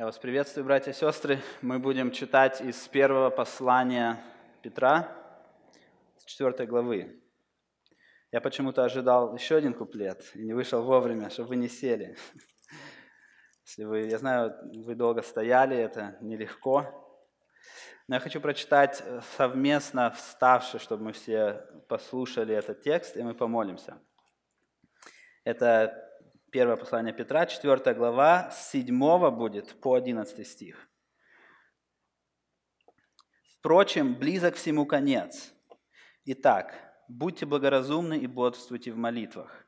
Я вас приветствую, братья и сестры. Мы будем читать из первого послания Петра, с четвертой главы. Я почему-то ожидал еще один куплет и не вышел вовремя, чтобы вы не сели. Если вы, я знаю, вы долго стояли, это нелегко. Но я хочу прочитать э, совместно вставши, чтобы мы все послушали этот текст, и мы помолимся. Это Первое послание Петра, 4 глава, с 7 будет по 11 стих. Впрочем, близок всему конец. Итак, будьте благоразумны и бодрствуйте в молитвах.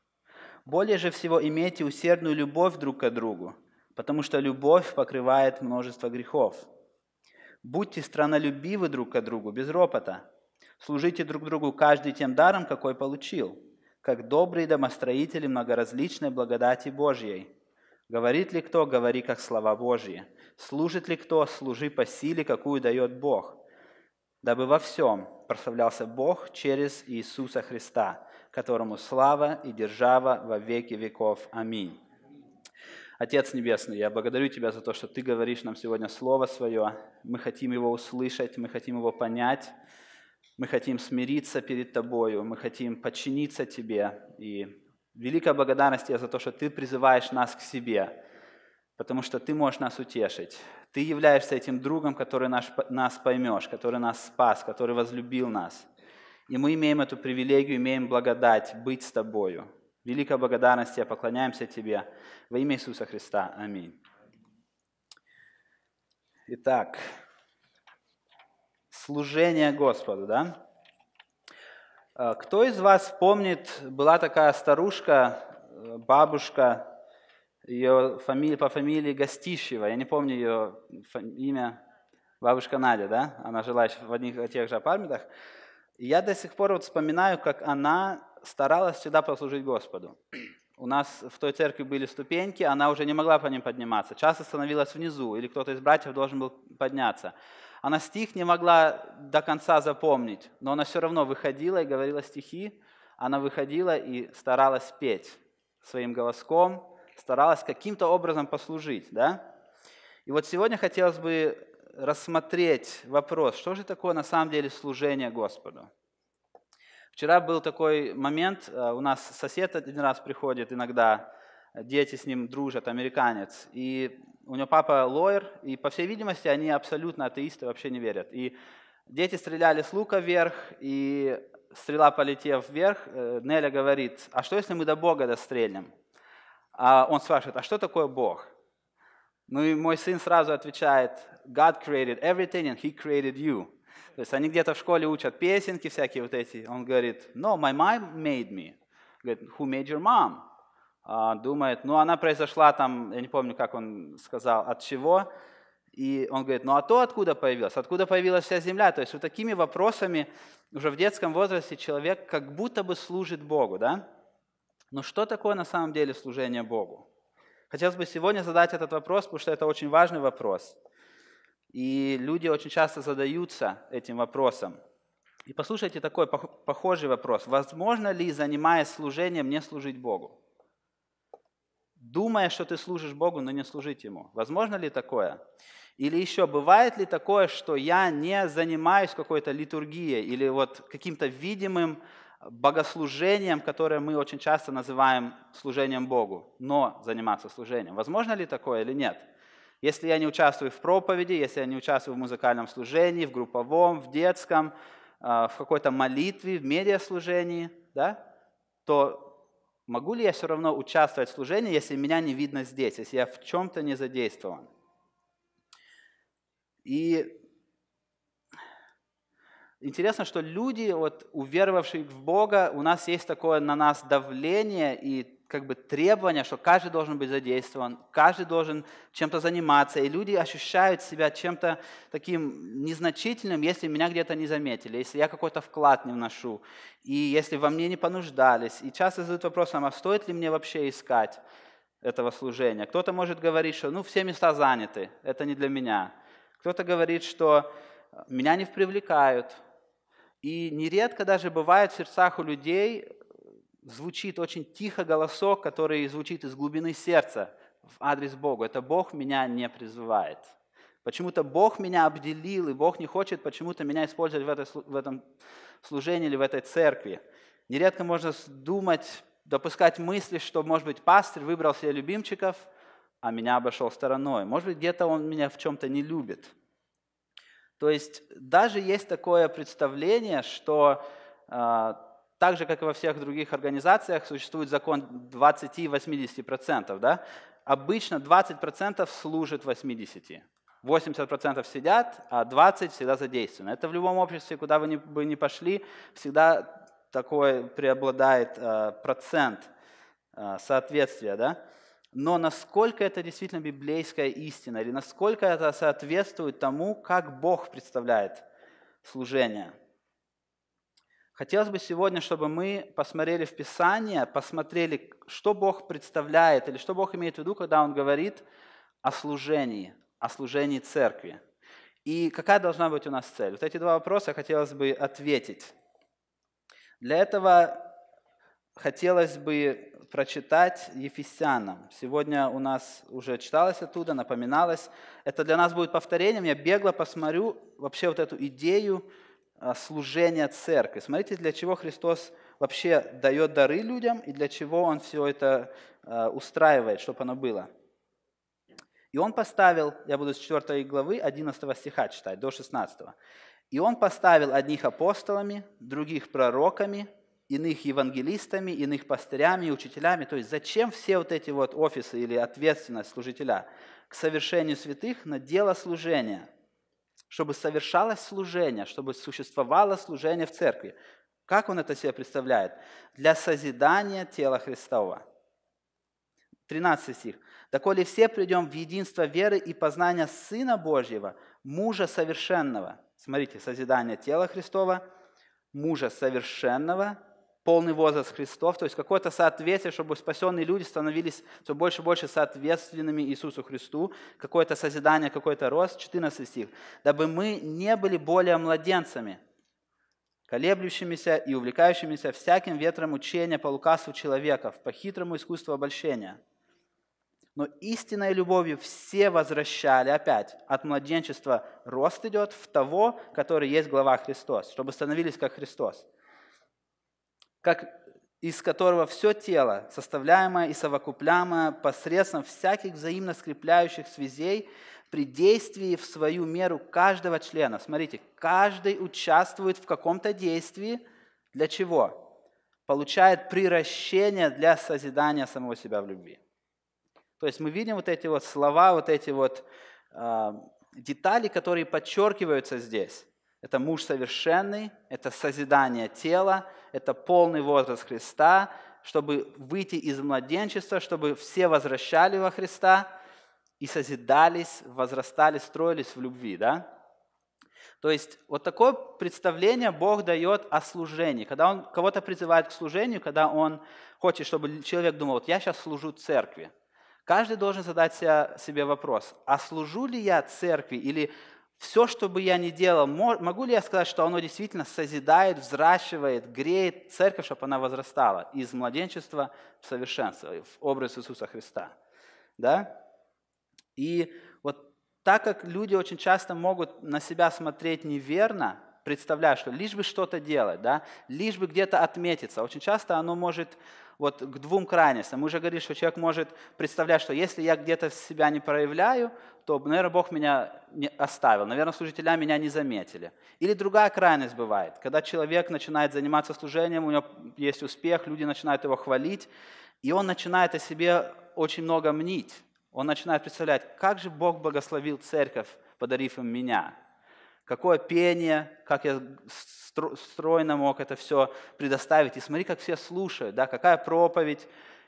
Более же всего имейте усердную любовь друг к другу, потому что любовь покрывает множество грехов. Будьте странолюбивы друг к другу без ропота. Служите друг другу каждый тем даром, какой получил – как добрый домостроитель многоразличной благодати Божьей. Говорит ли кто, говори как слова Божьи. Служит ли кто, служи по силе, какую дает Бог. Дабы во всем прославлялся Бог через Иисуса Христа, которому слава и держава во веки веков. Аминь. Отец Небесный, я благодарю Тебя за то, что Ты говоришь нам сегодня Слово Свое. Мы хотим его услышать, мы хотим его понять. Мы хотим смириться перед Тобою, мы хотим подчиниться Тебе. И великая благодарность Тебе за то, что Ты призываешь нас к себе, потому что Ты можешь нас утешить. Ты являешься этим другом, который наш, нас поймешь, который нас спас, который возлюбил нас. И мы имеем эту привилегию, имеем благодать быть с Тобою. Великая благодарность Тебе, поклоняемся Тебе. Во имя Иисуса Христа. Аминь. Итак, служение Господу, да? Э, кто из вас помнит, была такая старушка, э, бабушка, ее фамилия, по фамилии Гостищева, я не помню ее имя, бабушка Надя, да? Она жила еще в одних и тех же апартментах. я до сих пор вот вспоминаю, как она старалась всегда послужить Господу. У нас в той церкви были ступеньки, она уже не могла по ним подниматься. Часто становилась внизу, или кто-то из братьев должен был подняться. Она стих не могла до конца запомнить, но она все равно выходила и говорила стихи, она выходила и старалась петь своим голоском, старалась каким-то образом послужить. Да? И вот сегодня хотелось бы рассмотреть вопрос, что же такое на самом деле служение Господу. Вчера был такой момент, э, у нас сосед один раз приходит иногда, э, дети с ним дружат, американец, и у него папа лоер, и, по всей видимости, они абсолютно атеисты, вообще не верят. И дети стреляли с лука вверх, и стрела, полетела вверх, э, Неля говорит, а что, если мы до Бога дострелим? А он спрашивает, а что такое Бог? Ну и мой сын сразу отвечает, God created everything and he created you. То есть они где-то в школе учат песенки всякие вот эти. Он говорит, no, my mom made me. Говорит, who made your mom? А, думает, ну она произошла там, я не помню, как он сказал, от чего. И он говорит, ну а то откуда появилось? Откуда появилась вся земля? То есть вот такими вопросами уже в детском возрасте человек как будто бы служит Богу, да? Но что такое на самом деле служение Богу? Хотелось бы сегодня задать этот вопрос, потому что это очень важный вопрос. И люди очень часто задаются этим вопросом. И послушайте такой похожий вопрос. Возможно ли, занимаясь служением, не служить Богу? думая, что ты служишь Богу, но не служить Ему. Возможно ли такое? Или еще, бывает ли такое, что я не занимаюсь какой-то литургией или вот каким-то видимым э, богослужением, которое мы очень часто называем служением Богу, но заниматься служением? Возможно ли такое или нет? Если я не участвую в проповеди, если я не участвую в музыкальном служении, в групповом, в детском, э, в какой-то молитве, в медиаслужении, да, то Могу ли я все равно участвовать в служении, если меня не видно здесь, если я в чем-то не задействован? И интересно, что люди, вот, уверовавшие в Бога, у нас есть такое на нас давление и как бы требования, что каждый должен быть задействован, каждый должен чем-то заниматься, и люди ощущают себя чем-то таким незначительным, если меня где-то не заметили, если я какой-то вклад не вношу, и если во мне не понуждались. И часто задают вопрос, а стоит ли мне вообще искать этого служения? Кто-то может говорить, что ну все места заняты, это не для меня. Кто-то говорит, что меня не привлекают, и нередко даже бывает в сердцах у людей звучит очень тихо голосок, который звучит из глубины сердца в адрес Бога. Это Бог меня не призывает. Почему-то Бог меня обделил, и Бог не хочет почему-то меня использовать в, этой, в этом служении или в этой церкви. Нередко можно думать, допускать мысли, что, может быть, пастырь выбрал себе любимчиков, а меня обошел стороной. Может быть, где-то он меня в чем-то не любит. То есть даже есть такое представление, что а, так же, как и во всех других организациях, существует закон 20-80%. Да? Обычно 20% служит 80%. 80% сидят, а 20% всегда задействованы. Это в любом обществе, куда вы бы ни пошли, всегда такой преобладает э, процент э, соответствия. Да? Но насколько это действительно библейская истина, или насколько это соответствует тому, как Бог представляет служение – Хотелось бы сегодня, чтобы мы посмотрели в Писание, посмотрели, что Бог представляет или что Бог имеет в виду, когда Он говорит о служении, о служении церкви. И какая должна быть у нас цель? Вот эти два вопроса хотелось бы ответить. Для этого хотелось бы прочитать Ефесянам. Сегодня у нас уже читалось оттуда, напоминалось. Это для нас будет повторением. Я бегло посмотрю вообще вот эту идею, а, служения церкви. Смотрите, для чего Христос вообще дает дары людям и для чего Он все это а, устраивает, чтобы оно было. И он поставил, я буду с 4 главы 11 стиха читать, до 16. И он поставил одних апостолами, других пророками, иных евангелистами, иных пастырями, учителями. То есть зачем все вот эти вот офисы или ответственность служителя? К совершению святых на дело служения – чтобы совершалось служение, чтобы существовало служение в церкви. Как он это себе представляет? Для созидания тела Христова. 13 стих. «Доколе все придем в единство веры и познания Сына Божьего, мужа совершенного». Смотрите, созидание тела Христова, мужа совершенного – полный возраст Христов, то есть какое-то соответствие, чтобы спасенные люди становились все больше и больше соответственными Иисусу Христу, какое-то созидание, какой-то рост, 14 стих, дабы мы не были более младенцами, колеблющимися и увлекающимися всяким ветром учения по лукавству человеков, по хитрому искусству обольщения. Но истинной любовью все возвращали опять. От младенчества рост идет в того, который есть глава Христос, чтобы становились как Христос – как из которого все тело, составляемое и совокупляемое посредством всяких взаимно скрепляющих связей, при действии в свою меру каждого члена. Смотрите, каждый участвует в каком-то действии. Для чего? Получает приращение для созидания самого себя в любви. То есть мы видим вот эти вот слова, вот эти вот э, детали, которые подчеркиваются здесь. Это муж совершенный, это созидание тела, это полный возраст Христа, чтобы выйти из младенчества, чтобы все возвращали во Христа и созидались, возрастали, строились в любви, да? То есть вот такое представление Бог дает о служении. Когда Он кого-то призывает к служению, когда Он хочет, чтобы человек думал, вот я сейчас служу церкви. Каждый должен задать себе вопрос, а служу ли я церкви или все, что бы я ни делал, могу ли я сказать, что оно действительно созидает, взращивает, греет церковь, чтобы она возрастала из младенчества в совершенство, в образ Иисуса Христа? Да? И вот так как люди очень часто могут на себя смотреть неверно, Представляю, что лишь бы что-то делать, да, лишь бы где-то отметиться. Очень часто оно может вот к двум крайностям. Мы уже говорили, что человек может представлять, что если я где-то себя не проявляю, то, наверное, Бог меня не оставил, наверное, служителя меня не заметили. Или другая крайность бывает, когда человек начинает заниматься служением, у него есть успех, люди начинают его хвалить, и он начинает о себе очень много мнить. Он начинает представлять, как же Бог благословил церковь, подарив им меня какое пение, как я стройно мог это все предоставить. И смотри, как все слушают, да, какая проповедь.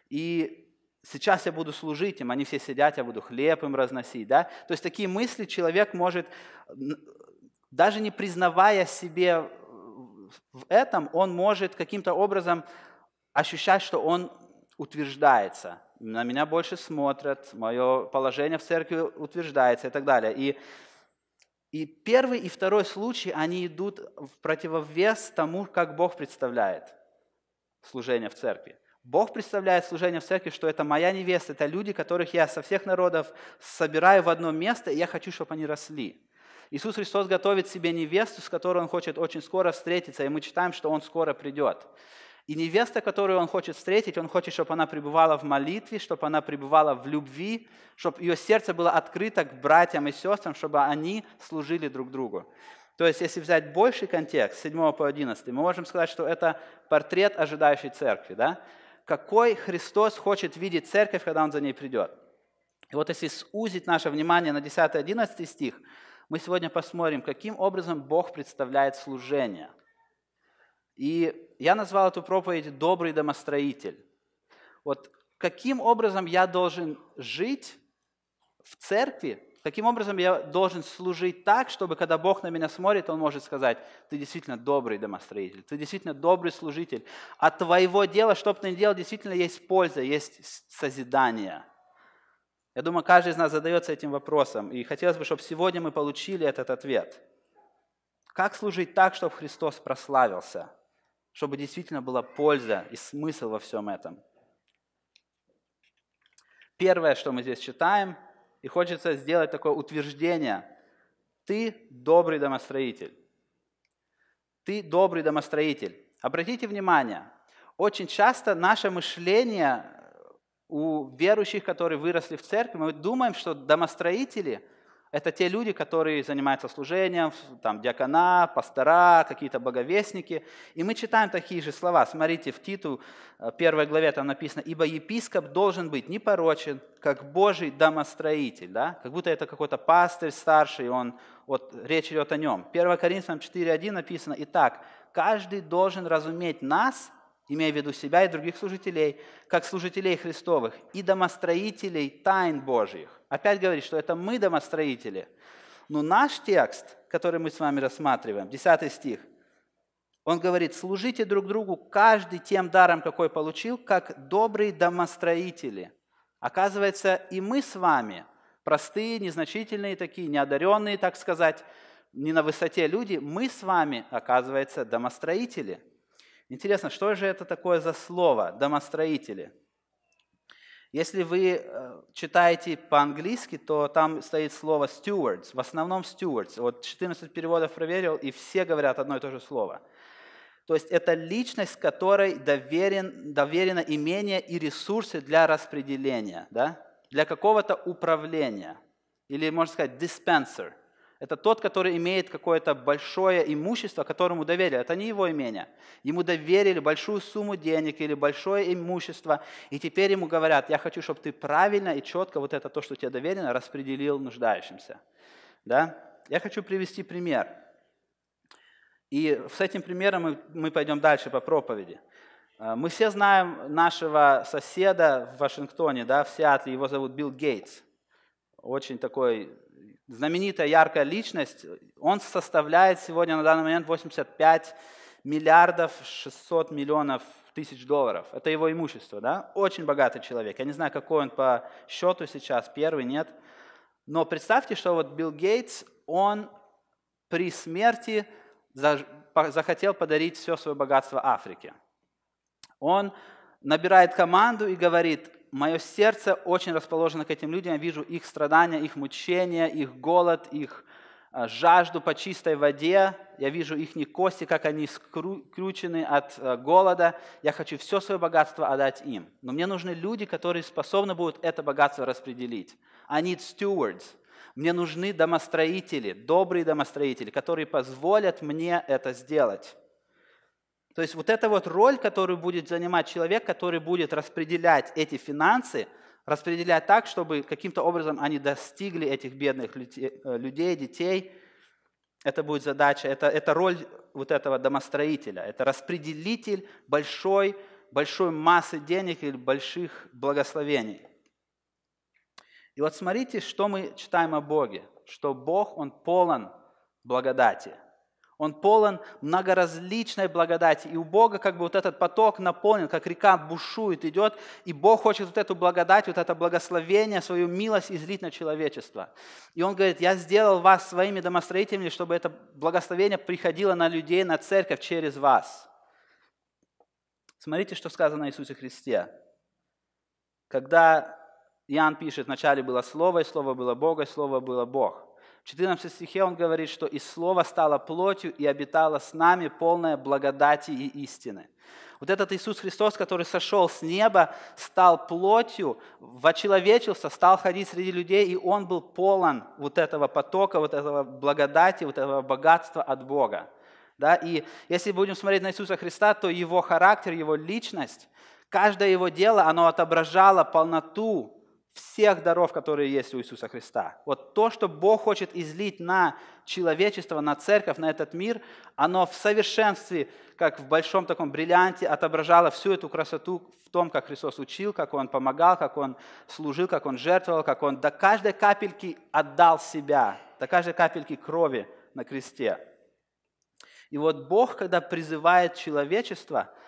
И сейчас я буду служить им, они все сидят, я буду хлеб им разносить. Да? То есть такие мысли человек может, даже не признавая себе в этом, он может каким-то образом ощущать, что он утверждается. На меня больше смотрят, мое положение в церкви утверждается и так далее. И и первый и второй случай, они идут в противовес тому, как Бог представляет служение в церкви. Бог представляет служение в церкви, что это моя невеста, это люди, которых я со всех народов собираю в одно место, и я хочу, чтобы они росли. Иисус Христос готовит себе невесту, с которой Он хочет очень скоро встретиться, и мы читаем, что Он скоро придет. И невеста, которую он хочет встретить, он хочет, чтобы она пребывала в молитве, чтобы она пребывала в любви, чтобы ее сердце было открыто к братьям и сестрам, чтобы они служили друг другу. То есть, если взять больший контекст, 7 по 11, мы можем сказать, что это портрет ожидающей церкви. Да? Какой Христос хочет видеть церковь, когда Он за ней придет? И вот если сузить наше внимание на 10-11 стих, мы сегодня посмотрим, каким образом Бог представляет служение. И я назвал эту проповедь «Добрый домостроитель». Вот каким образом я должен жить в церкви, каким образом я должен служить так, чтобы когда Бог на меня смотрит, Он может сказать, ты действительно добрый домостроитель, ты действительно добрый служитель. А твоего дела, что бы ты ни делал, действительно есть польза, есть созидание. Я думаю, каждый из нас задается этим вопросом, и хотелось бы, чтобы сегодня мы получили этот ответ. Как служить так, чтобы Христос прославился – чтобы действительно была польза и смысл во всем этом. Первое, что мы здесь читаем, и хочется сделать такое утверждение. Ты добрый домостроитель. Ты добрый домостроитель. Обратите внимание, очень часто наше мышление у верующих, которые выросли в церкви, мы думаем, что домостроители это те люди, которые занимаются служением, там, диакона, пастора, какие-то боговестники. И мы читаем такие же слова. Смотрите, в Титу, э, первой главе там написано, «Ибо епископ должен быть непорочен, как Божий домостроитель». Да? Как будто это какой-то пастырь старший, он, вот речь идет о нем. 1 Коринфянам 4.1 написано, «Итак, каждый должен разуметь нас – имея в виду себя и других служителей, как служителей Христовых и домостроителей тайн Божьих. Опять говорит, что это мы домостроители. Но наш текст, который мы с вами рассматриваем, 10 стих, он говорит, служите друг другу каждый тем даром, какой получил, как добрые домостроители. Оказывается, и мы с вами, простые, незначительные такие, неодаренные, так сказать, не на высоте люди, мы с вами, оказывается, домостроители – Интересно, что же это такое за слово «домостроители»? Если вы э, читаете по-английски, то там стоит слово stewards, в основном stewards. Вот 14 переводов проверил, и все говорят одно и то же слово. То есть это личность, которой доверен, доверено имение и ресурсы для распределения, да? для какого-то управления. Или можно сказать dispenser – это тот, который имеет какое-то большое имущество, которому доверили. Это не его имение. Ему доверили большую сумму денег или большое имущество. И теперь ему говорят, я хочу, чтобы ты правильно и четко вот это то, что тебе доверено, распределил нуждающимся. Да? Я хочу привести пример. И с этим примером мы, мы пойдем дальше по проповеди. Э, мы все знаем нашего соседа в Вашингтоне, да, в Сиатле, его зовут Билл Гейтс. Очень такой знаменитая яркая личность, он составляет сегодня на данный момент 85 миллиардов 600 миллионов тысяч долларов. Это его имущество, да? Очень богатый человек. Я не знаю, какой он по счету сейчас, первый, нет. Но представьте, что вот Билл Гейтс, он при смерти захотел подарить все свое богатство Африке. Он набирает команду и говорит, мое сердце очень расположено к этим людям, я вижу их страдания, их мучения, их голод, их а, жажду по чистой воде, я вижу их кости, как они скручены от а, голода, я хочу все свое богатство отдать им. Но мне нужны люди, которые способны будут это богатство распределить. I need stewards. Мне нужны домостроители, добрые домостроители, которые позволят мне это сделать. То есть вот эта вот роль, которую будет занимать человек, который будет распределять эти финансы, распределять так, чтобы каким-то образом они достигли этих бедных э, людей, детей. Это будет задача, это, это роль вот этого домостроителя, это распределитель большой, большой массы денег или больших благословений. И вот смотрите, что мы читаем о Боге, что Бог, Он полон благодати – он полон многоразличной благодати. И у Бога как бы вот этот поток наполнен, как река бушует, идет. И Бог хочет вот эту благодать, вот это благословение, свою милость излить на человечество. И Он говорит, я сделал вас своими домостроителями, чтобы это благословение приходило на людей, на церковь через вас. Смотрите, что сказано о Иисусе Христе. Когда Иоанн пишет, вначале было Слово, и Слово было Бога, и Слово было Бог. В 14 стихе он говорит, что «И Слово стало плотью и обитало с нами полное благодати и истины». Вот этот Иисус Христос, который сошел с неба, стал плотью, вочеловечился, стал ходить среди людей, и он был полон вот этого потока, вот этого благодати, вот этого богатства от Бога. Да? И если будем смотреть на Иисуса Христа, то его характер, его личность, каждое его дело, оно отображало полноту всех даров, которые есть у Иисуса Христа. Вот то, что Бог хочет излить на человечество, на церковь, на этот мир, оно в совершенстве, как в большом таком бриллианте, отображало всю эту красоту в том, как Христос учил, как Он помогал, как Он служил, как Он жертвовал, как Он до каждой капельки отдал себя, до каждой капельки крови на кресте. И вот Бог, когда призывает человечество –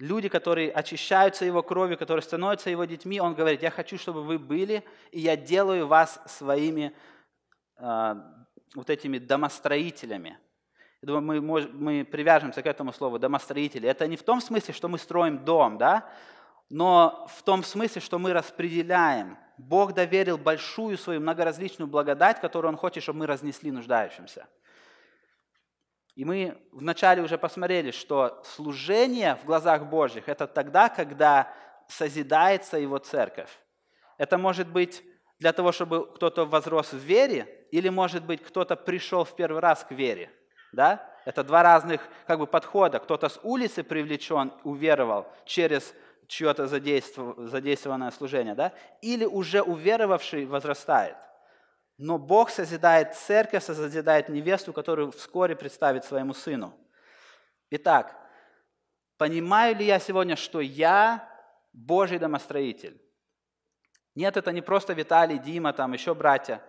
люди, которые очищаются Его кровью, которые становятся Его детьми, Он говорит, я хочу, чтобы вы были, и я делаю вас своими э, вот этими домостроителями. Я думаю, мы, мы привяжемся к этому слову «домостроители». Это не в том смысле, что мы строим дом, да? но в том смысле, что мы распределяем. Бог доверил большую свою многоразличную благодать, которую Он хочет, чтобы мы разнесли нуждающимся – и мы вначале уже посмотрели, что служение в глазах Божьих – это тогда, когда созидается Его церковь. Это может быть для того, чтобы кто-то возрос в вере, или, может быть, кто-то пришел в первый раз к вере. Да? Это два разных как бы, подхода. Кто-то с улицы привлечен, уверовал через чье-то задействованное служение, да? или уже уверовавший возрастает. Но Бог созидает церковь, созидает невесту, которую вскоре представит своему сыну. Итак, понимаю ли я сегодня, что я Божий домостроитель? Нет, это не просто Виталий, Дима, там еще братья.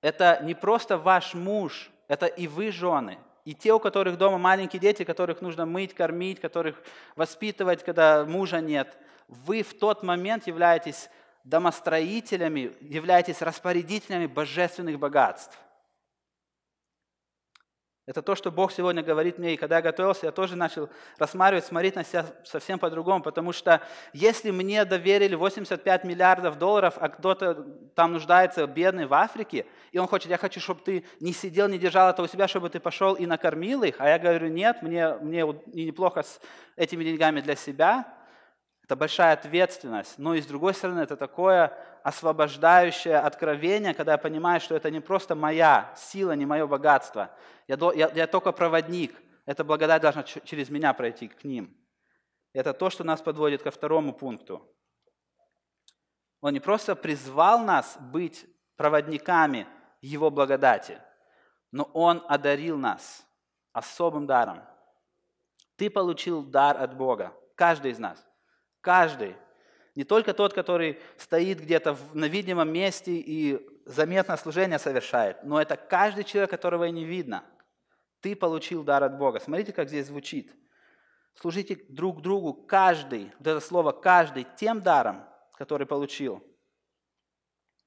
Это не просто ваш муж, это и вы жены, и те, у которых дома маленькие дети, которых нужно мыть, кормить, которых воспитывать, когда мужа нет. Вы в тот момент являетесь домостроителями, являетесь распорядителями божественных богатств. Это то, что Бог сегодня говорит мне, и когда я готовился, я тоже начал рассматривать, смотреть на себя совсем по-другому, потому что если мне доверили 85 миллиардов долларов, а кто-то там нуждается, бедный, в Африке, и он хочет, я хочу, чтобы ты не сидел, не держал это у себя, чтобы ты пошел и накормил их, а я говорю, нет, мне, мне и неплохо с этими деньгами для себя, это большая ответственность. Но и с другой стороны, это такое освобождающее откровение, когда я понимаю, что это не просто моя сила, не мое богатство. Я, я, я только проводник. Эта благодать должна через меня пройти к ним. Это то, что нас подводит ко второму пункту. Он не просто призвал нас быть проводниками Его благодати, но Он одарил нас особым даром. Ты получил дар от Бога, каждый из нас. Каждый. Не только тот, который стоит где-то на видимом месте и заметно служение совершает, но это каждый человек, которого и не видно. Ты получил дар от Бога. Смотрите, как здесь звучит. Служите друг другу каждый, вот это слово каждый, тем даром, который получил.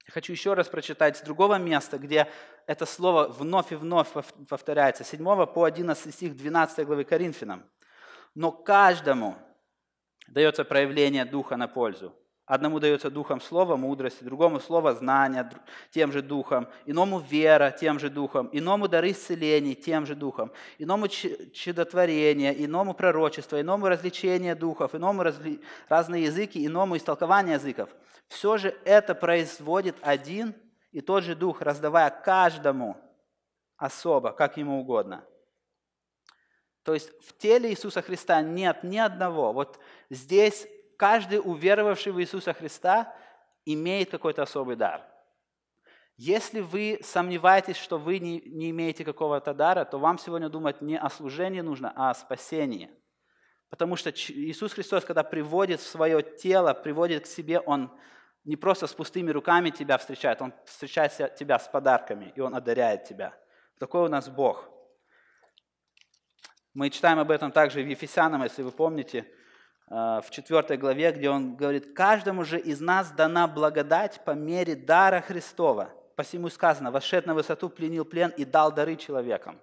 Я хочу еще раз прочитать с другого места, где это слово вновь и вновь повторяется, 7 по 11 стих 12 главы Коринфянам. «Но каждому, дается проявление духа на пользу. Одному дается духом слово мудрости, другому слово знания тем же духом, иному вера тем же духом, иному дары исцелений тем же духом, иному чудотворение, иному пророчество, иному развлечение духов, иному разли... разные языки, иному истолкование языков. Все же это производит один и тот же дух, раздавая каждому особо, как ему угодно. То есть в теле Иисуса Христа нет ни одного. Вот Здесь каждый уверовавший в Иисуса Христа имеет какой-то особый дар. Если вы сомневаетесь, что вы не, не имеете какого-то дара, то вам сегодня думать не о служении нужно, а о спасении. Потому что Иисус Христос, когда приводит в свое тело, приводит к себе, Он не просто с пустыми руками тебя встречает, Он встречает тебя с подарками, и Он одаряет тебя. Такой у нас Бог. Мы читаем об этом также в Ефесянам, если вы помните, Э, в 4 главе, где он говорит, «Каждому же из нас дана благодать по мере дара Христова. Посему сказано, вошед на высоту, пленил плен и дал дары человекам».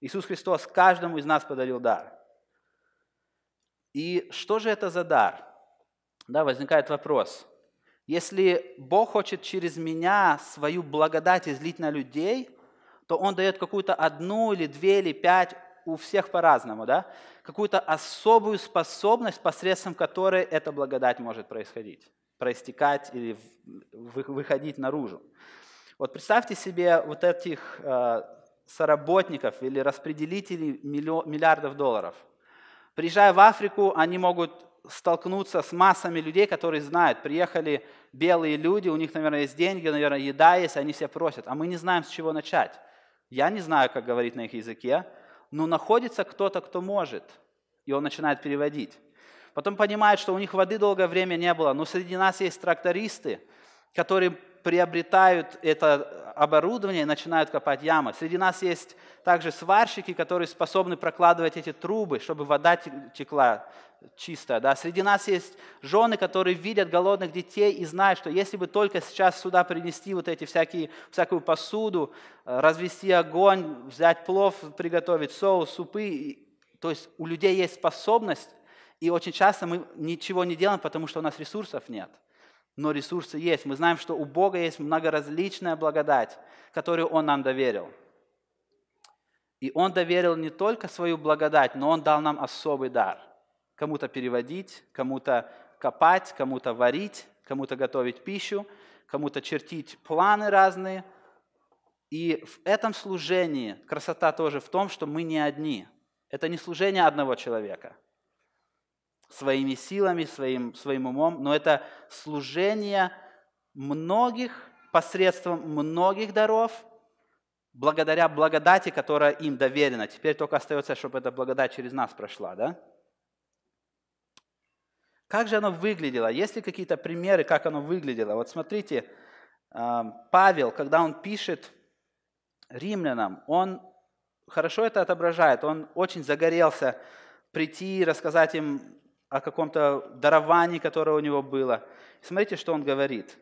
Иисус Христос каждому из нас подарил дар. И что же это за дар? Да, возникает вопрос. Если Бог хочет через меня свою благодать излить на людей, то Он дает какую-то одну или две или пять у всех по-разному, да? Какую-то особую способность, посредством которой эта благодать может происходить, проистекать или выходить наружу. Вот представьте себе вот этих э, соработников или распределителей миллиардов долларов. Приезжая в Африку, они могут столкнуться с массами людей, которые знают, приехали белые люди, у них, наверное, есть деньги, наверное, еда есть, они все просят, а мы не знаем, с чего начать. Я не знаю, как говорить на их языке, но находится кто-то, кто может. И он начинает переводить. Потом понимает, что у них воды долгое время не было, но среди нас есть трактористы, которые приобретают это оборудование и начинают копать ямы. Среди нас есть также сварщики, которые способны прокладывать эти трубы, чтобы вода текла чистая. Да? Среди нас есть жены, которые видят голодных детей и знают, что если бы только сейчас сюда принести вот эти всякие, всякую посуду, э, развести огонь, взять плов, приготовить соус, супы, то есть у людей есть способность, и очень часто мы ничего не делаем, потому что у нас ресурсов нет – но ресурсы есть. Мы знаем, что у Бога есть многоразличная благодать, которую Он нам доверил. И Он доверил не только свою благодать, но Он дал нам особый дар. Кому-то переводить, кому-то копать, кому-то варить, кому-то готовить пищу, кому-то чертить планы разные. И в этом служении красота тоже в том, что мы не одни. Это не служение одного человека – своими силами, своим, своим умом, но это служение многих посредством многих даров, благодаря благодати, которая им доверена. Теперь только остается, чтобы эта благодать через нас прошла, да? Как же оно выглядело? Есть ли какие-то примеры, как оно выглядело? Вот смотрите, э, Павел, когда он пишет римлянам, он хорошо это отображает, он очень загорелся прийти и рассказать им о каком-то даровании, которое у него было. Смотрите, что он говорит.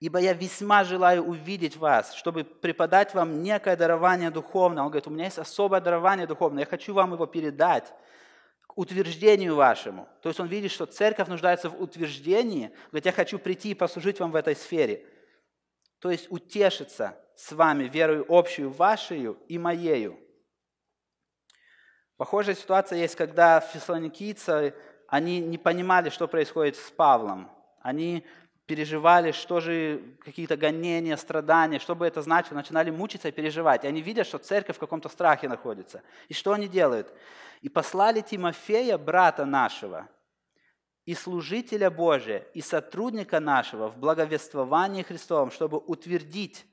«Ибо я весьма желаю увидеть вас, чтобы преподать вам некое дарование духовное». Он говорит, у меня есть особое дарование духовное, я хочу вам его передать утверждению вашему. То есть он видит, что церковь нуждается в утверждении. Говорит, я хочу прийти и послужить вам в этой сфере. То есть утешиться с вами верою общую вашей и моею Похожая ситуация есть, когда фессалоникийцы, они не понимали, что происходит с Павлом. Они переживали, что же какие-то гонения, страдания, что бы это значило, начинали мучиться и переживать. И они видят, что церковь в каком-то страхе находится. И что они делают? И послали Тимофея, брата нашего, и служителя Божия, и сотрудника нашего в благовествовании Христовом, чтобы утвердить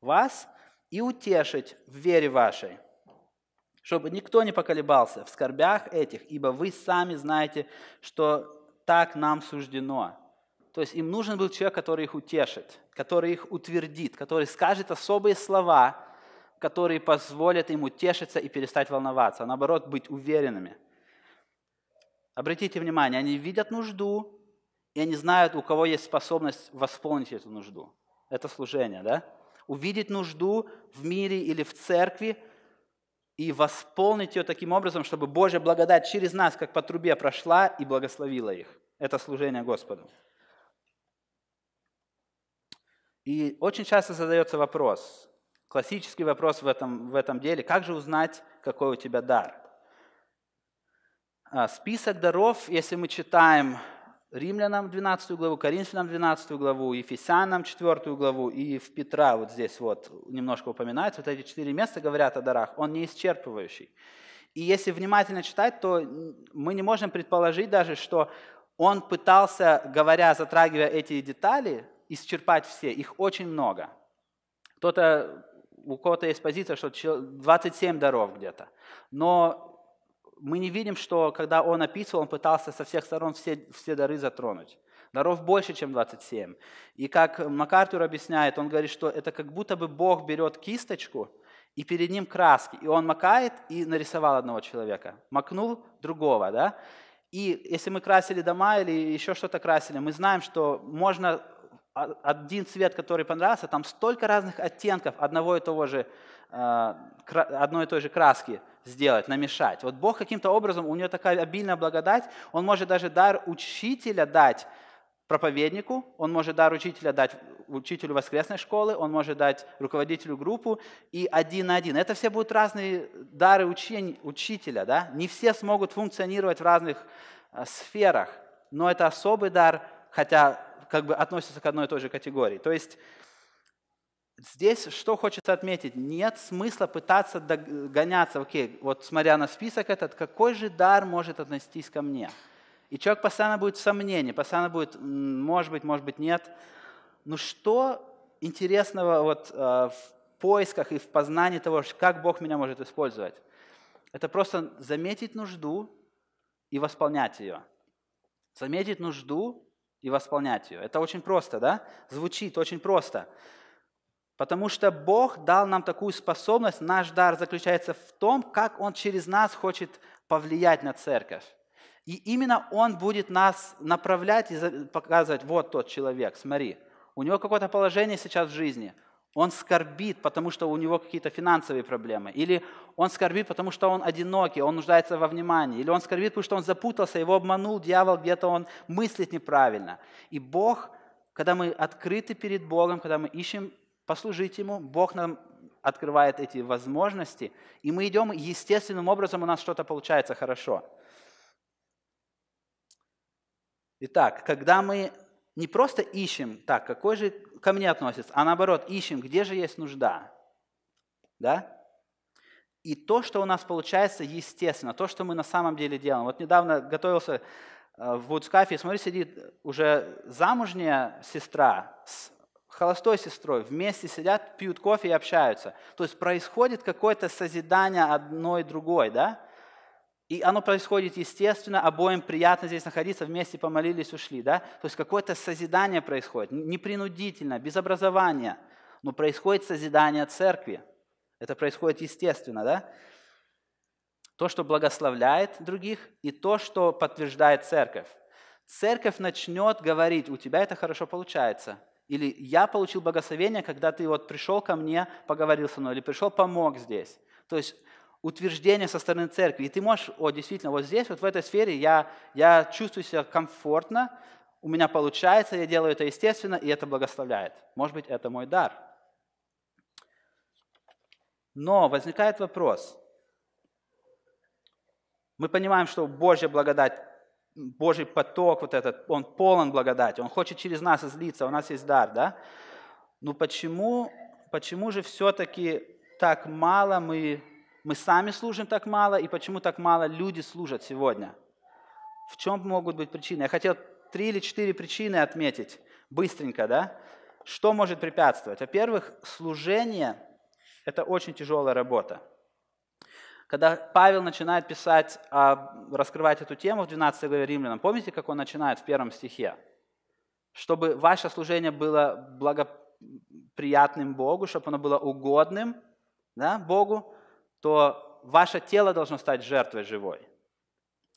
вас и утешить в вере вашей чтобы никто не поколебался в скорбях этих, ибо вы сами знаете, что так нам суждено. То есть им нужен был человек, который их утешит, который их утвердит, который скажет особые слова, которые позволят им утешиться и перестать волноваться, а наоборот быть уверенными. Обратите внимание, они видят нужду, и они знают, у кого есть способность восполнить эту нужду. Это служение, да? Увидеть нужду в мире или в церкви, и восполнить ее таким образом, чтобы Божья благодать через нас, как по трубе, прошла и благословила их. Это служение Господу. И очень часто задается вопрос, классический вопрос в этом, в этом деле, как же узнать, какой у тебя дар? А, список даров, если мы читаем Римлянам 12 главу, Коринфянам 12 главу, Ефесянам 4 главу и в Петра вот здесь вот немножко упоминается. Вот эти четыре места говорят о дарах. Он не исчерпывающий. И если внимательно читать, то мы не можем предположить даже, что он пытался, говоря, затрагивая эти детали, исчерпать все. Их очень много. Кто-то, у кого-то есть позиция, что 27 даров где-то. Но мы не видим, что когда он описывал, он пытался со всех сторон все, все дары затронуть. Даров больше, чем 27. И как МакАртур объясняет, он говорит, что это как будто бы Бог берет кисточку, и перед ним краски, и он макает, и нарисовал одного человека, макнул другого, да? И если мы красили дома или еще что-то красили, мы знаем, что можно а, один цвет, который понравился, там столько разных оттенков одного и того же, а, одной и той же краски сделать, намешать. Вот Бог каким-то образом, у него такая обильная благодать, он может даже дар учителя дать проповеднику, он может дар учителя дать учителю воскресной школы, он может дать руководителю группу и один на один. Это все будут разные дары учень, учителя, да? Не все смогут функционировать в разных а, сферах, но это особый дар, хотя как бы относятся к одной и той же категории. То есть здесь что хочется отметить? Нет смысла пытаться догоняться, окей, вот смотря на список этот, какой же дар может относиться ко мне? И человек постоянно будет в сомнении, постоянно будет, может быть, может быть, нет. Ну что интересного вот э, в поисках и в познании того, как Бог меня может использовать? Это просто заметить нужду и восполнять ее. Заметить нужду и восполнять ее. Это очень просто, да? Звучит очень просто. Потому что Бог дал нам такую способность. Наш дар заключается в том, как Он через нас хочет повлиять на церковь. И именно Он будет нас направлять и показывать, вот тот человек, смотри, у него какое-то положение сейчас в жизни – он скорбит, потому что у него какие-то финансовые проблемы. Или он скорбит, потому что он одинокий, он нуждается во внимании. Или он скорбит, потому что он запутался, его обманул дьявол, где-то он мыслит неправильно. И Бог, когда мы открыты перед Богом, когда мы ищем послужить Ему, Бог нам открывает эти возможности, и мы идем, естественным образом у нас что-то получается хорошо. Итак, когда мы не просто ищем, так, какой же ко мне относится, а наоборот, ищем, где же есть нужда. Да? И то, что у нас получается естественно, то, что мы на самом деле делаем. Вот недавно готовился э, в Вудскафе, смотрю, сидит уже замужняя сестра с холостой сестрой, вместе сидят, пьют кофе и общаются. То есть происходит какое-то созидание одной другой, да? И оно происходит естественно, обоим приятно здесь находиться, вместе помолились, ушли. Да? То есть какое-то созидание происходит, непринудительно, без образования, но происходит созидание церкви. Это происходит естественно, да? То, что благословляет других, и то, что подтверждает церковь. Церковь начнет говорить, у тебя это хорошо получается, или я получил благословение, когда ты вот пришел ко мне, поговорил со мной, или пришел, помог здесь. То есть утверждение со стороны церкви. И ты можешь, о, действительно, вот здесь, вот в этой сфере я, я чувствую себя комфортно, у меня получается, я делаю это естественно, и это благословляет. Может быть, это мой дар. Но возникает вопрос. Мы понимаем, что Божья благодать, Божий поток вот этот, он полон благодати, он хочет через нас излиться, у нас есть дар, да? Но почему, почему же все-таки так мало мы мы сами служим так мало, и почему так мало люди служат сегодня? В чем могут быть причины? Я хотел три или четыре причины отметить, быстренько, да? Что может препятствовать? Во-первых, служение – это очень тяжелая работа. Когда Павел начинает писать, а, раскрывать эту тему в 12 главе Римлянам, помните, как он начинает в первом стихе? Чтобы ваше служение было благоприятным Богу, чтобы оно было угодным да, Богу, то ваше тело должно стать жертвой живой.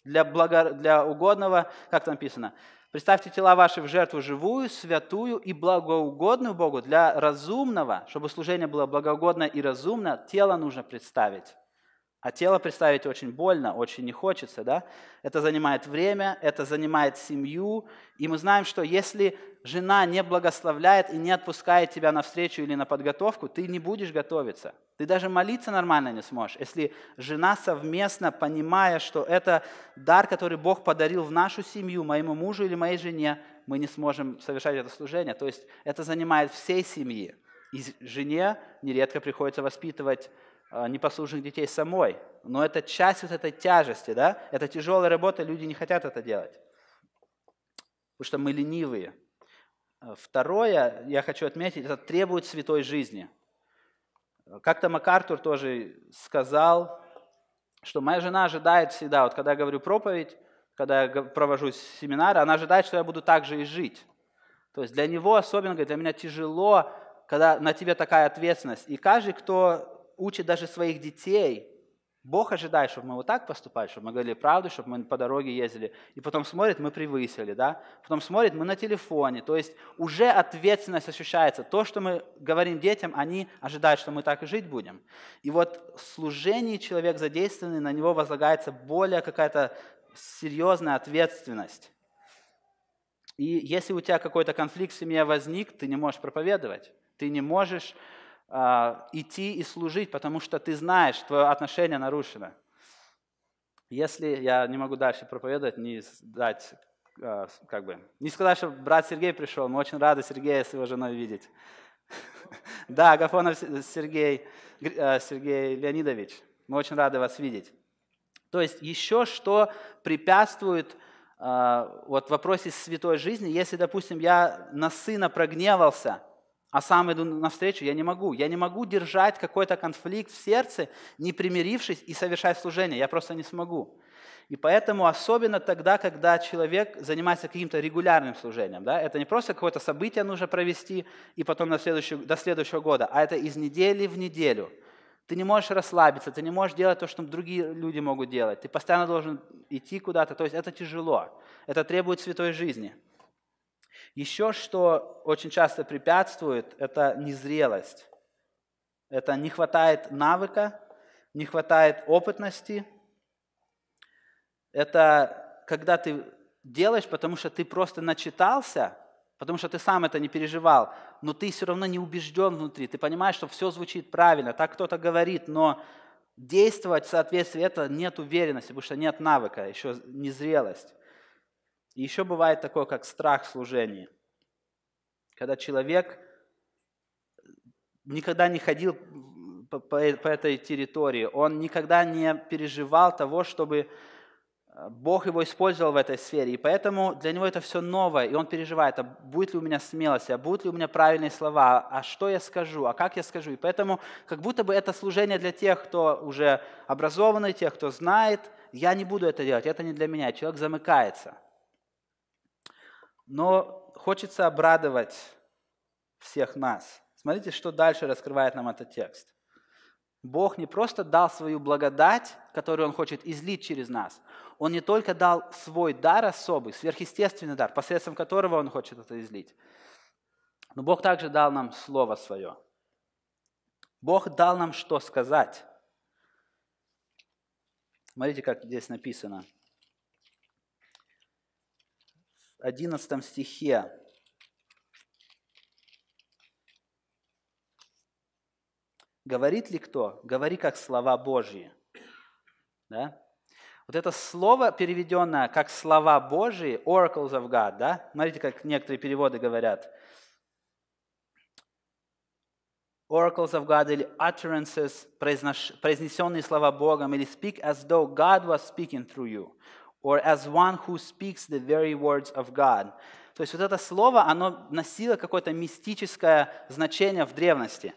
Для, благо... для угодного, как там написано, представьте тела ваши в жертву живую, святую и благоугодную Богу. Для разумного, чтобы служение было благоугодно и разумно, тело нужно представить. А тело представить очень больно, очень не хочется, да? Это занимает время, это занимает семью. И мы знаем, что если жена не благословляет и не отпускает тебя на встречу или на подготовку, ты не будешь готовиться. Ты даже молиться нормально не сможешь, если жена совместно, понимая, что это дар, который Бог подарил в нашу семью, моему мужу или моей жене, мы не сможем совершать это служение. То есть это занимает всей семьи. И жене нередко приходится воспитывать а, непослушных детей самой. Но это часть вот этой тяжести, да? Это тяжелая работа, люди не хотят это делать. Потому что мы ленивые, Э, второе, я хочу отметить, это требует святой жизни. Э, как-то МакАртур тоже сказал, что моя жена ожидает всегда, вот когда я говорю проповедь, когда я провожу семинары, она ожидает, что я буду так же и жить. То есть для него особенно, для меня тяжело, когда на тебе такая ответственность. И каждый, кто учит даже своих детей, Бог ожидает, чтобы мы вот так поступали, чтобы мы говорили правду, чтобы мы по дороге ездили. И потом смотрит, мы превысили, да? Потом смотрит, мы на телефоне. То есть уже ответственность ощущается. То, что мы говорим детям, они ожидают, что мы так и жить будем. И вот в служении человек задействованный, на него возлагается более какая-то серьезная ответственность. И если у тебя какой-то конфликт в семье возник, ты не можешь проповедовать, ты не можешь а, идти и служить, потому что ты знаешь, твое отношение нарушено. Если я не могу дальше проповедовать, не дать, а, как бы, не сказать, что брат Сергей пришел, мы очень рады Сергея с его женой видеть. Да, Агафонов Сергей, а, Сергей Леонидович, мы очень рады вас видеть. То есть еще что препятствует вот в вопросе святой жизни, если, допустим, я на сына прогневался – а сам иду навстречу, я не могу. Я не могу держать какой-то конфликт в сердце, не примирившись и совершать служение. Я просто не смогу. И поэтому, особенно тогда, когда человек занимается каким-то регулярным служением, да, это не просто какое-то событие нужно провести и потом на следующую, до следующего года, а это из недели в неделю. Ты не можешь расслабиться, ты не можешь делать то, что другие люди могут делать. Ты постоянно должен идти куда-то. То есть это тяжело. Это требует святой жизни. Еще что очень часто препятствует, это незрелость. Это не хватает навыка, не хватает опытности. Это когда ты делаешь, потому что ты просто начитался, потому что ты сам это не переживал, но ты все равно не убежден внутри. Ты понимаешь, что все звучит правильно, так кто-то говорит, но действовать в соответствии этого нет уверенности, потому что нет навыка, еще незрелость. И еще бывает такое, как страх служения. Когда человек э, никогда не ходил по, по, по этой территории, он никогда не переживал того, чтобы э, Бог его использовал в этой сфере, и поэтому для него это все новое, и он переживает, а будет ли у меня смелость, а будут ли у меня правильные слова, а что я скажу, а как я скажу. И поэтому как будто бы это служение для тех, кто уже образованный, тех, кто знает, я не буду это делать, это не для меня. Человек замыкается – но хочется обрадовать всех нас. Смотрите, что дальше раскрывает нам этот текст. Бог не просто дал свою благодать, которую Он хочет излить через нас, Он не только дал свой дар особый, сверхъестественный дар, посредством которого Он хочет это излить, но Бог также дал нам Слово Свое. Бог дал нам что сказать. Смотрите, как здесь написано – 11 стихе. Говорит ли кто? Говори как слова Божьи. Да? Вот это слово, переведенное как слова Божьи, oracles of God, да? Смотрите, как некоторые переводы говорят. Oracles of God или utterances, произнесенные слова Богом, или speak as though God was speaking through you or as one who speaks the very words of God. То есть вот это слово, оно носило какое-то мистическое значение в древности.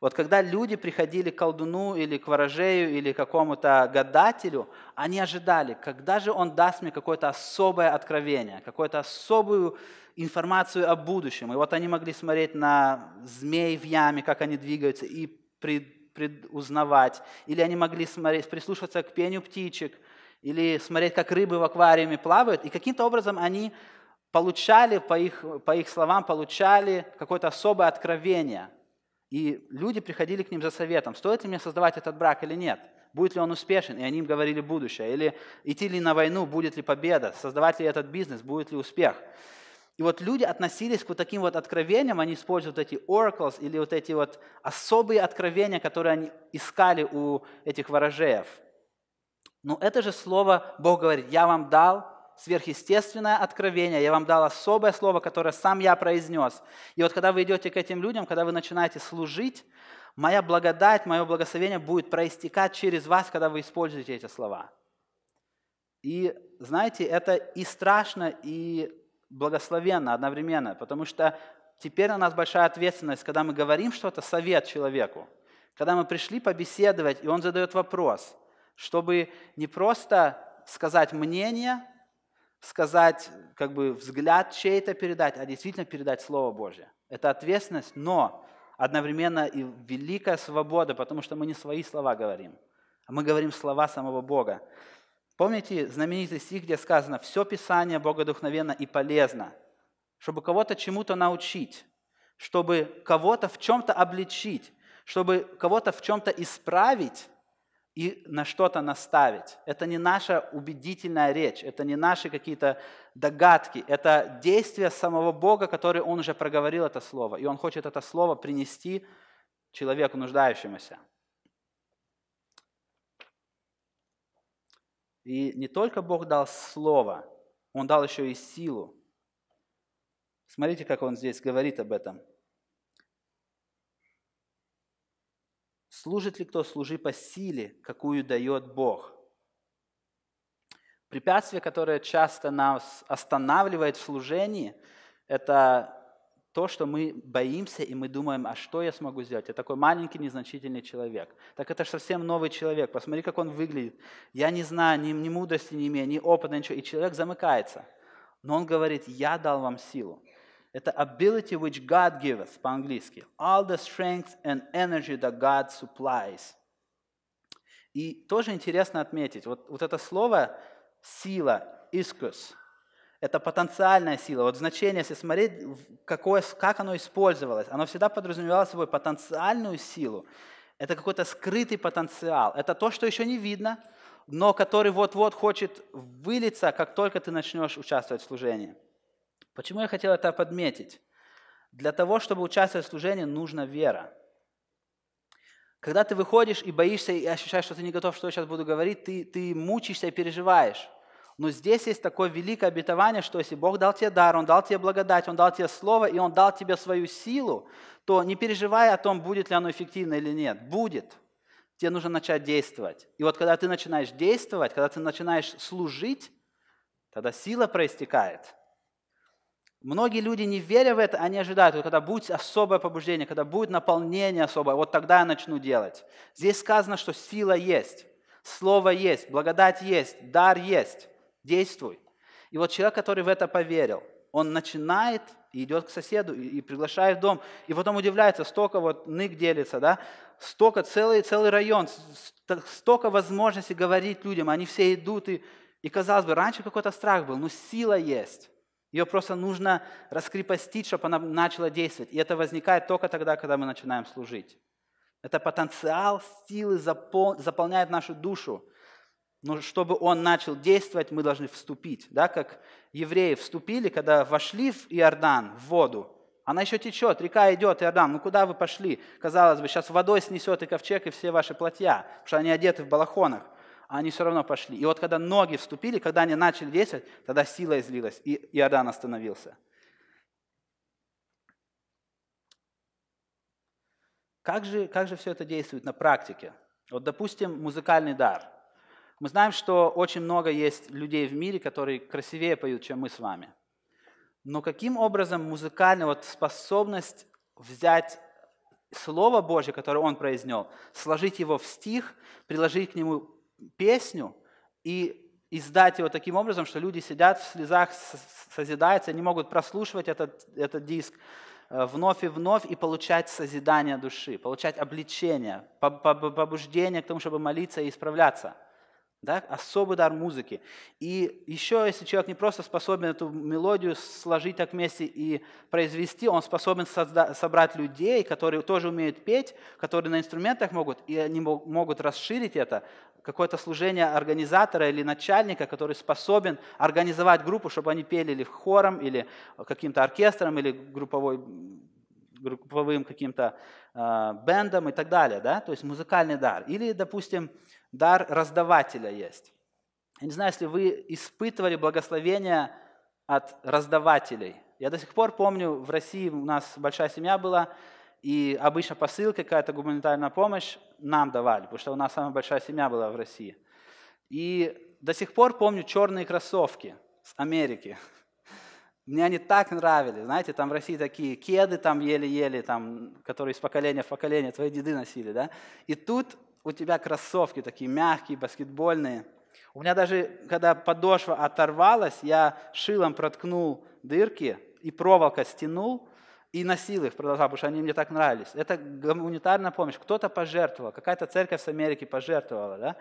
Вот когда люди приходили к колдуну или к ворожею или к какому-то гадателю, они ожидали, когда же он даст мне какое-то особое откровение, какую-то особую информацию о будущем. И вот они могли смотреть на змей в яме, как они двигаются, и пред, предузнавать. Или они могли смотреть, прислушиваться к пению птичек, или смотреть, как рыбы в аквариуме плавают, и каким-то образом они получали, по их, по их словам, получали какое-то особое откровение. И люди приходили к ним за советом, стоит ли мне создавать этот брак или нет, будет ли он успешен, и они им говорили будущее, или идти ли на войну, будет ли победа, создавать ли этот бизнес, будет ли успех. И вот люди относились к вот таким вот откровениям, они используют эти oracles или вот эти вот особые откровения, которые они искали у этих ворожеев – но ну, это же слово Бог говорит, я вам дал сверхъестественное откровение, я вам дал особое слово, которое сам я произнес. И вот когда вы идете к этим людям, когда вы начинаете служить, моя благодать, мое благословение будет проистекать через вас, когда вы используете эти слова. И знаете, это и страшно, и благословенно одновременно, потому что теперь на нас большая ответственность, когда мы говорим что-то, совет человеку. Когда мы пришли побеседовать, и он задает вопрос – чтобы не просто сказать мнение, сказать как бы взгляд чей-то передать, а действительно передать Слово Божье. Это ответственность, но одновременно и великая свобода, потому что мы не свои слова говорим, а мы говорим слова самого Бога. Помните знаменитый стих, где сказано «Все Писание богодухновенно и полезно, чтобы кого-то чему-то научить, чтобы кого-то в чем-то обличить, чтобы кого-то в чем-то исправить, и на что-то наставить. Это не наша убедительная речь, это не наши какие-то догадки, это действие самого Бога, который Он уже проговорил это слово, и Он хочет это слово принести человеку нуждающемуся. И не только Бог дал слово, Он дал еще и силу. Смотрите, как Он здесь говорит об этом – Служит ли кто, служи по силе, какую дает Бог. Препятствие, которое часто нас останавливает в служении, это то, что мы боимся, и мы думаем, а что я смогу сделать? Я такой маленький, незначительный человек. Так это же совсем новый человек. Посмотри, как он выглядит. Я не знаю ни, ни мудрости не имею, ни опыта, ничего. И человек замыкается. Но он говорит, я дал вам силу. Это ability which God gives по-английски. All the strength and energy that God supplies. И тоже интересно отметить, вот, вот это слово «сила», «искус», это потенциальная сила. Вот значение, если смотреть, какое, как оно использовалось, оно всегда подразумевало собой потенциальную силу. Это какой-то скрытый потенциал. Это то, что еще не видно, но который вот-вот хочет вылиться, как только ты начнешь участвовать в служении. Почему я хотел это подметить? Для того, чтобы участвовать в служении, нужна вера. Когда ты выходишь и боишься, и ощущаешь, что ты не готов, что я сейчас буду говорить, ты, ты мучишься и переживаешь. Но здесь есть такое великое обетование, что если Бог дал тебе дар, Он дал тебе благодать, Он дал тебе слово, и Он дал тебе свою силу, то не переживай о том, будет ли оно эффективно или нет. Будет. Тебе нужно начать действовать. И вот когда ты начинаешь действовать, когда ты начинаешь служить, тогда сила проистекает – Многие люди, не веря в это, они ожидают, вот когда будет особое побуждение, когда будет наполнение особое, вот тогда я начну делать. Здесь сказано, что сила есть, слово есть, благодать есть, дар есть. Действуй. И вот человек, который в это поверил, он начинает и идет к соседу, и, приглашает в дом, и потом удивляется, столько вот нык делится, да, столько, целый, целый район, столько возможностей говорить людям, они все идут, и, и казалось бы, раньше какой-то страх был, но сила есть. Ее просто нужно раскрепостить, чтобы она начала действовать. И это возникает только тогда, когда мы начинаем служить. Это потенциал силы запол... заполняет нашу душу. Но чтобы он начал действовать, мы должны вступить. Да? Как евреи вступили, когда вошли в Иордан, в воду. Она еще течет, река идет, Иордан, ну куда вы пошли? Казалось бы, сейчас водой снесет и ковчег, и все ваши платья, потому что они одеты в балахонах а они все равно пошли. И вот когда ноги вступили, когда они начали действовать, тогда сила излилась, и Иордан остановился. Как же, как же все это действует на практике? Вот, допустим, музыкальный дар. Мы знаем, что очень много есть людей в мире, которые красивее поют, чем мы с вами. Но каким образом музыкальная вот способность взять Слово Божье, которое он произнес, сложить его в стих, приложить к нему песню и издать его таким образом, что люди сидят в слезах, созидаются, они могут прослушивать этот, этот диск э, вновь и вновь и получать созидание души, получать обличение, побуждение к тому, чтобы молиться и исправляться. Да? Особый дар музыки. И еще, если человек не просто способен эту мелодию сложить так вместе и произвести, он способен собрать людей, которые тоже умеют петь, которые на инструментах могут, и они могут расширить это, какое-то служение организатора или начальника, который способен организовать группу, чтобы они пели или хором, или каким-то оркестром, или групповой, групповым каким-то э, бендом и так далее. Да? То есть музыкальный дар. Или, допустим, дар раздавателя есть. Я не знаю, если вы испытывали благословение от раздавателей. Я до сих пор помню, в России у нас большая семья была – и обычно посылка, какая-то гуманитарная помощь нам давали, потому что у нас самая большая семья была в России. И до сих пор помню черные кроссовки с Америки. Мне они так нравились, знаете, там в России такие кеды там еле-еле, там, которые из поколения в поколение твои деды носили, да? И тут у тебя кроссовки такие мягкие, баскетбольные. У меня даже, когда подошва оторвалась, я шилом проткнул дырки и проволока стянул, и носил их, продолжал, потому что они мне так нравились. Это гуманитарная помощь. Кто-то пожертвовал, какая-то церковь с Америки пожертвовала. Да?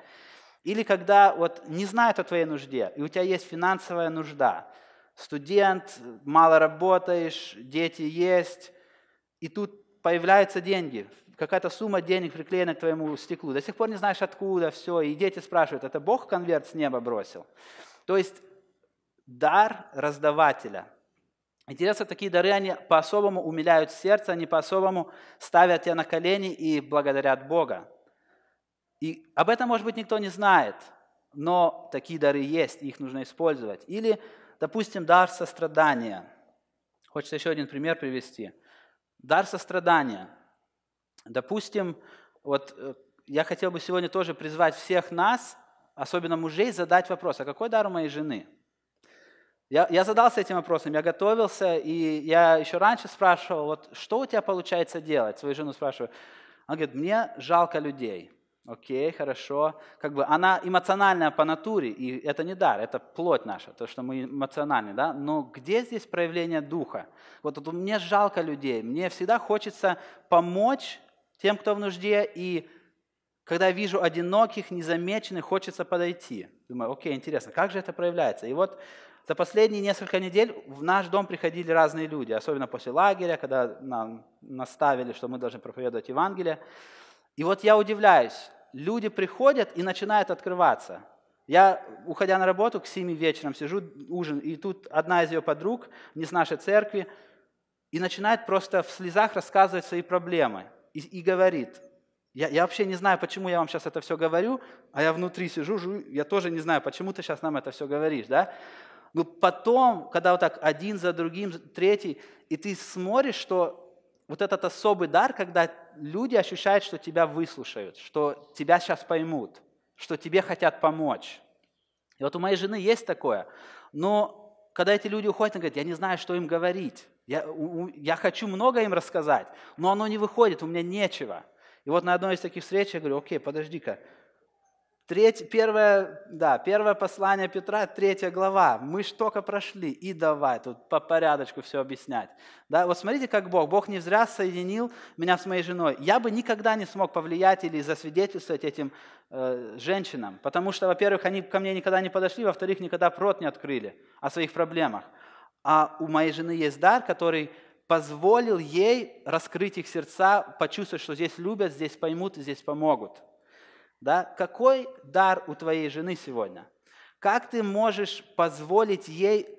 Или когда вот не знают о твоей нужде, и у тебя есть финансовая нужда, студент, мало работаешь, дети есть, и тут появляются деньги, какая-то сумма денег приклеена к твоему стеклу. До сих пор не знаешь откуда, все, и дети спрашивают, это Бог конверт с неба бросил? То есть дар раздавателя – Интересно, такие дары, они по-особому умиляют сердце, они по-особому ставят тебя на колени и благодарят Бога. И об этом, может быть, никто не знает, но такие дары есть, их нужно использовать. Или, допустим, дар сострадания. Хочется еще один пример привести. Дар сострадания. Допустим, вот э, я хотел бы сегодня тоже призвать всех нас, особенно мужей, задать вопрос, а какой дар у моей жены – я, я задался этим вопросом, я готовился, и я еще раньше спрашивал, вот что у тебя получается делать? Свою жену спрашиваю. Она говорит, мне жалко людей. Окей, хорошо. Как бы она эмоциональная по натуре, и это не дар, это плоть наша, то, что мы эмоциональны, да? Но где здесь проявление духа? Вот, вот мне жалко людей, мне всегда хочется помочь тем, кто в нужде, и когда вижу одиноких, незамеченных, хочется подойти. Думаю, окей, интересно, как же это проявляется? И вот за последние несколько недель в наш дом приходили разные люди, особенно после лагеря, когда нам наставили, что мы должны проповедовать Евангелие. И вот я удивляюсь, люди приходят и начинают открываться. Я, уходя на работу, к 7 вечером сижу, ужин, и тут одна из ее подруг, не с нашей церкви, и начинает просто в слезах рассказывать свои проблемы. И, и говорит, я, я вообще не знаю, почему я вам сейчас это все говорю, а я внутри сижу, жу, я тоже не знаю, почему ты сейчас нам это все говоришь, да? Но ну, потом, когда вот так один за другим, третий, и ты смотришь, что вот этот особый дар, когда люди ощущают, что тебя выслушают, что тебя сейчас поймут, что тебе хотят помочь. И вот у моей жены есть такое. Но когда эти люди уходят, она говорит, я не знаю, что им говорить. Я, у, я хочу много им рассказать, но оно не выходит, у меня нечего. И вот на одной из таких встреч я говорю, окей, подожди-ка, Треть, первое, да, первое послание Петра, третья глава. Мы ж только прошли, и давай тут по порядочку все объяснять. Да, вот смотрите, как Бог. Бог не зря соединил меня с моей женой. Я бы никогда не смог повлиять или засвидетельствовать этим э, женщинам, потому что, во-первых, они ко мне никогда не подошли, во-вторых, никогда прот не открыли о своих проблемах. А у моей жены есть дар, который позволил ей раскрыть их сердца, почувствовать, что здесь любят, здесь поймут, здесь помогут. Да? Какой дар у твоей жены сегодня? Как ты можешь позволить ей,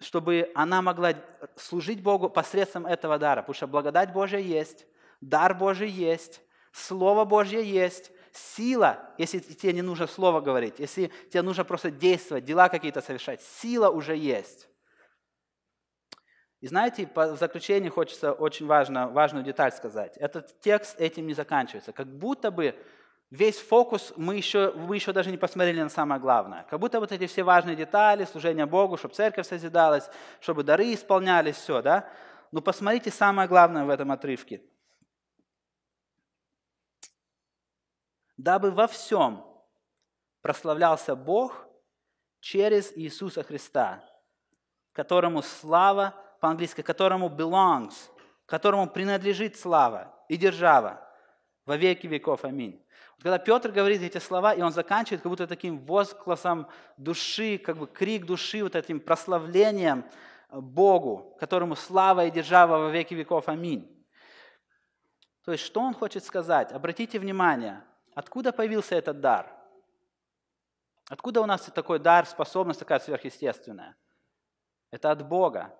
чтобы она могла служить Богу посредством этого дара? Потому что благодать Божья есть, дар Божий есть, Слово Божье есть, сила, если тебе не нужно слово говорить, если тебе нужно просто действовать, дела какие-то совершать, сила уже есть. И знаете, в заключение хочется очень важно, важную деталь сказать. Этот текст этим не заканчивается. Как будто бы весь фокус, мы еще, мы еще даже не посмотрели на самое главное. Как будто вот эти все важные детали, служение Богу, чтобы церковь созидалась, чтобы дары исполнялись, все, да? Но посмотрите самое главное в этом отрывке. Дабы во всем прославлялся Бог через Иисуса Христа, которому слава, по-английски, которому belongs, которому принадлежит слава и держава во веки веков. Аминь. Вот когда Петр говорит эти слова, и он заканчивает как будто таким возгласом души, как бы крик души, вот этим прославлением э, Богу, которому слава и держава во веки веков. Аминь. То есть, что он хочет сказать? Обратите внимание, откуда появился этот дар? Откуда у нас такой дар, способность такая сверхъестественная? Это от Бога.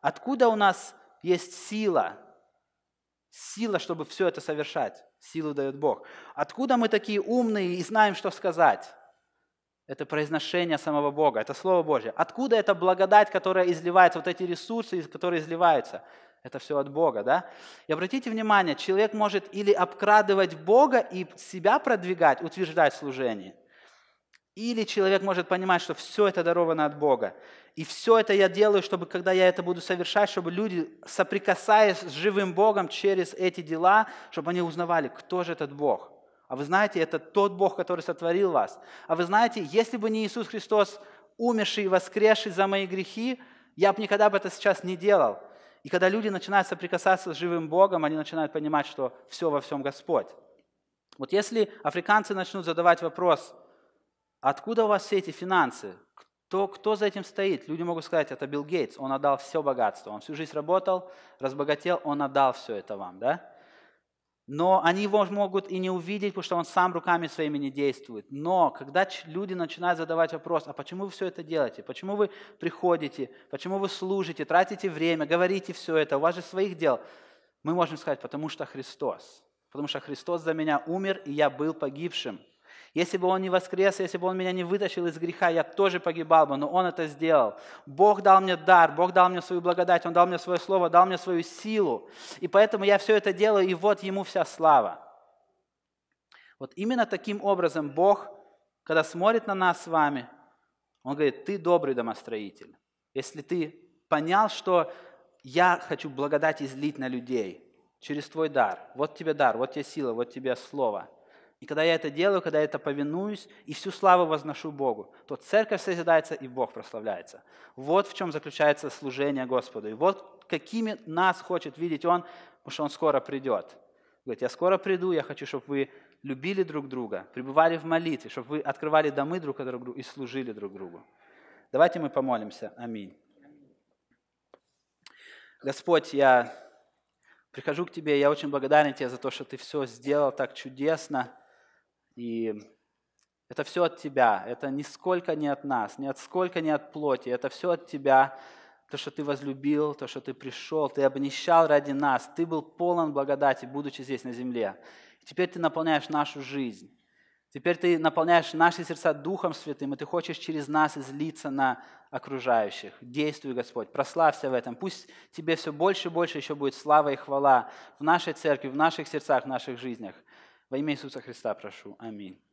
Откуда у нас есть сила? Сила, чтобы все это совершать. Силу дает Бог. Откуда мы такие умные и знаем, что сказать? Это произношение самого Бога, это Слово Божье. Откуда эта благодать, которая изливается, вот эти ресурсы, которые изливаются? Это все от Бога, да? И обратите внимание, человек может или обкрадывать Бога и себя продвигать, утверждать служение, или человек может понимать, что все это даровано от Бога. И все это я делаю, чтобы, когда я это буду совершать, чтобы люди, соприкасаясь с живым Богом через эти дела, чтобы они узнавали, кто же этот Бог. А вы знаете, это тот Бог, который сотворил вас. А вы знаете, если бы не Иисус Христос, умерший и воскресший за мои грехи, я бы никогда бы это сейчас не делал. И когда люди начинают соприкасаться с живым Богом, они начинают понимать, что все во всем Господь. Вот если африканцы начнут задавать вопрос, откуда у вас все эти финансы? то кто за этим стоит? Люди могут сказать, это Билл Гейтс, он отдал все богатство, он всю жизнь работал, разбогател, он отдал все это вам, да? Но они его могут и не увидеть, потому что он сам руками своими не действует. Но когда люди начинают задавать вопрос, а почему вы все это делаете? Почему вы приходите? Почему вы служите? Тратите время? Говорите все это? У вас же своих дел. Мы можем сказать, потому что Христос. Потому что Христос за меня умер, и я был погибшим. Если бы Он не воскрес, если бы Он меня не вытащил из греха, я тоже погибал бы, но Он это сделал. Бог дал мне дар, Бог дал мне свою благодать, Он дал мне свое слово, дал мне свою силу. И поэтому я все это делаю, и вот Ему вся слава. Вот именно таким образом Бог, когда смотрит на нас с вами, Он говорит, ты добрый домостроитель. Если ты понял, что я хочу благодать излить на людей через твой дар. Вот тебе дар, вот тебе сила, вот тебе слово – когда я это делаю, когда я это повинуюсь, и всю славу возношу Богу, то церковь созидается, и Бог прославляется. Вот в чем заключается служение Господу. И вот какими нас хочет видеть Он, потому что Он скоро придет. Говорит, я скоро приду, я хочу, чтобы вы любили друг друга, пребывали в молитве, чтобы вы открывали домы друг от другу и служили друг другу. Давайте мы помолимся. Аминь. Господь, я прихожу к Тебе, я очень благодарен Тебе за то, что Ты все сделал так чудесно. И это все от Тебя, это нисколько не от нас, ни от сколько не от плоти, это все от Тебя, то, что Ты возлюбил, то, что Ты пришел, Ты обнищал ради нас, Ты был полон благодати, будучи здесь на земле. Теперь Ты наполняешь нашу жизнь. Теперь ты наполняешь наши сердца Духом Святым, и ты хочешь через нас излиться на окружающих. Действуй, Господь, прославься в этом. Пусть тебе все больше и больше еще будет слава и хвала в нашей церкви, в наших сердцах, в наших жизнях. Во имя Иисуса Христа прошу. Аминь.